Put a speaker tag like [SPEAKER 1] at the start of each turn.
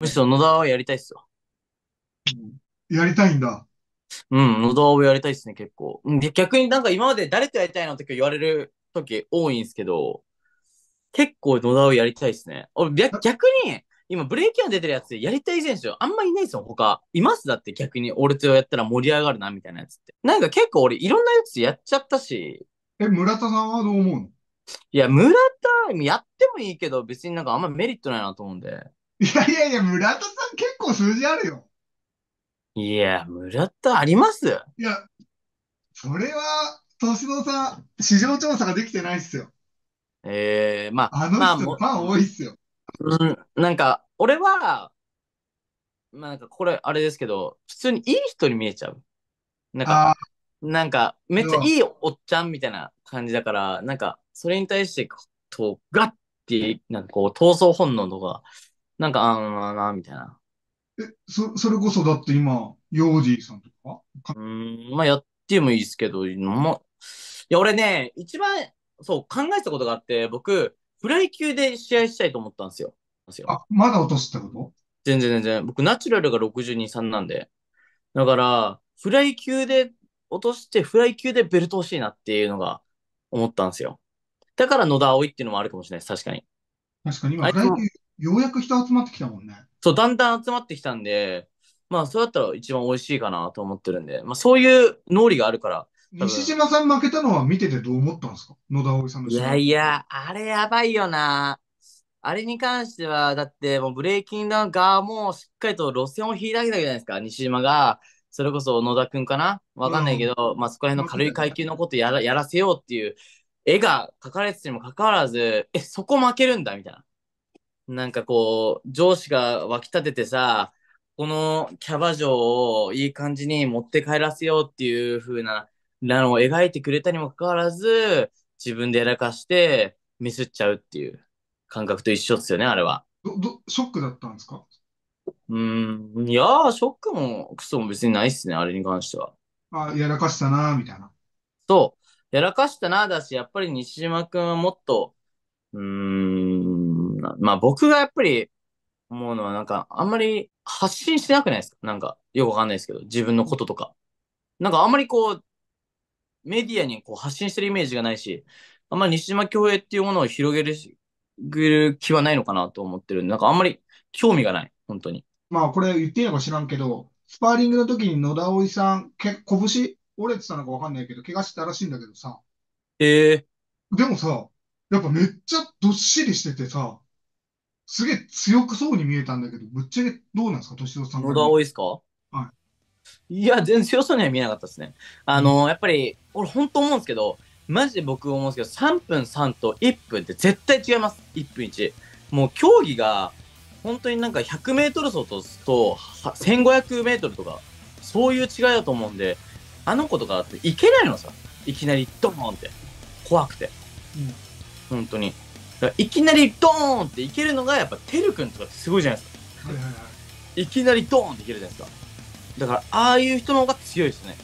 [SPEAKER 1] むしろ野田をやりたいっすよ。やりたいんだ。うん、野田をやりたいっすね、結構。逆になんか今まで誰とやりたいのって言われる時多いんすけど、結構野田をやりたいっすね。俺、逆に、今ブレーキが出てるやつやりたい選手あんまいないっすよ、他。いますだって逆に俺とやったら盛り上がるな、みたいなやつって。なんか結構俺いろんなやつやっちゃったし。え、村田さんはどう思うのいや、村田、やってもいいけど、別になんかあんまメリットないなと思うんで。いやいやいや、村田さん結構数字あるよ。いや、村田ありますいや、それは、歳のさん、市場調査ができてないっすよ。ええまあ、あまあ、の人、ファン多いっすよ。うん、なんか、俺は、まあなんかこれ、あれですけど、普通にいい人に見えちゃう。なんか、なんか、めっちゃいいおっちゃんみたいな感じだから、なんか、それに対して、こうと、ガッて、なんかこう、闘争本能とか、なんか、あーなーなーみたいな。え、そ、それこそだって今、ヨージーさんとかかうーん、まあ、やってもいいですけど、まいや、俺ね、一番、そう、考えてたことがあって、僕、フライ級で試合したいと思ったんですよ。すよあ、まだ落とすってこと全然全然。僕、ナチュラルが62、3なんで。だから、フライ級で落として、フライ級でベルト欲しいなっていうのが思ったんですよ。だから野田葵っていうのもあるかもしれないです。確かに。確かに今、フライ級ようやく人集まってきたもんね。そう、だんだん集まってきたんで、まあ、そうやったら一番美味しいかなと思ってるんで、まあ、そういう脳裏があるから。西島さん負けたのは見ててどう思ったんですか野田葵さんのいやいや、あれやばいよな。あれに関しては、だってもうブレイキンダウ側もしっかりと路線を引いてあげたじゃないですか、西島が。それこそ野田君かなわかんないけど、まあそこら辺の軽い階級のことやらやらせようっていう絵が描かれててにもかかわらず、え、そこ負けるんだみたいな。なんかこう、上司が湧き立ててさ、このキャバ嬢をいい感じに持って帰らせようっていう風な、なのを描いてくれたにもかかわらず、自分でやらかしてミスっちゃうっていう感覚と一緒っすよね、あれは。ど、ど、ショックだったんですかうん、いやー、ショックもクソも別にないっすね、あれに関しては。あ、やらかしたなー、みたいな。そう。やらかしたなーだし、やっぱり西島くんはもっと、うーん、な。まあ僕がやっぱり思うのはなんか、あんまり発信してなくないですかなんか、よくわかんないですけど、自分のこととか。なんかあんまりこう、メディアにこう発信してるイメージがないし、あんまり西島共栄っていうものを広げるぐる気はないのかなと思ってるんで、なんかあんまり興味がない、本当に。まあこれ言っていいのか知らんけど、スパーリングの時に野田葵さん、け拳折れてたのかわかんないけど、怪我してたらしいんだけどさ。ええでもさ、やっぱめっちゃどっしりしててさ、すげえ強くそうに見えたんだけど、ぶっちゃけどうなんですか、年男さん。野田いですかはい。いや、全然強そうには見えなかったですね。あの、うん、やっぱり、俺本当思うんですけど、マジで僕思うんですけど、3分3と1分って絶対違います。1分1。もう競技が、本当になんか100メートル走とと1500メートルとか、そういう違いだと思うんで、あの子とかっていけないのさ。いきなりドーンって。怖くて。うん。本当に。いきなりドーンっていけるのがやっぱてるくんとかってすごいじゃないですか、いきなりドーンっていけるじゃないですかだからああいう人の方が強いですね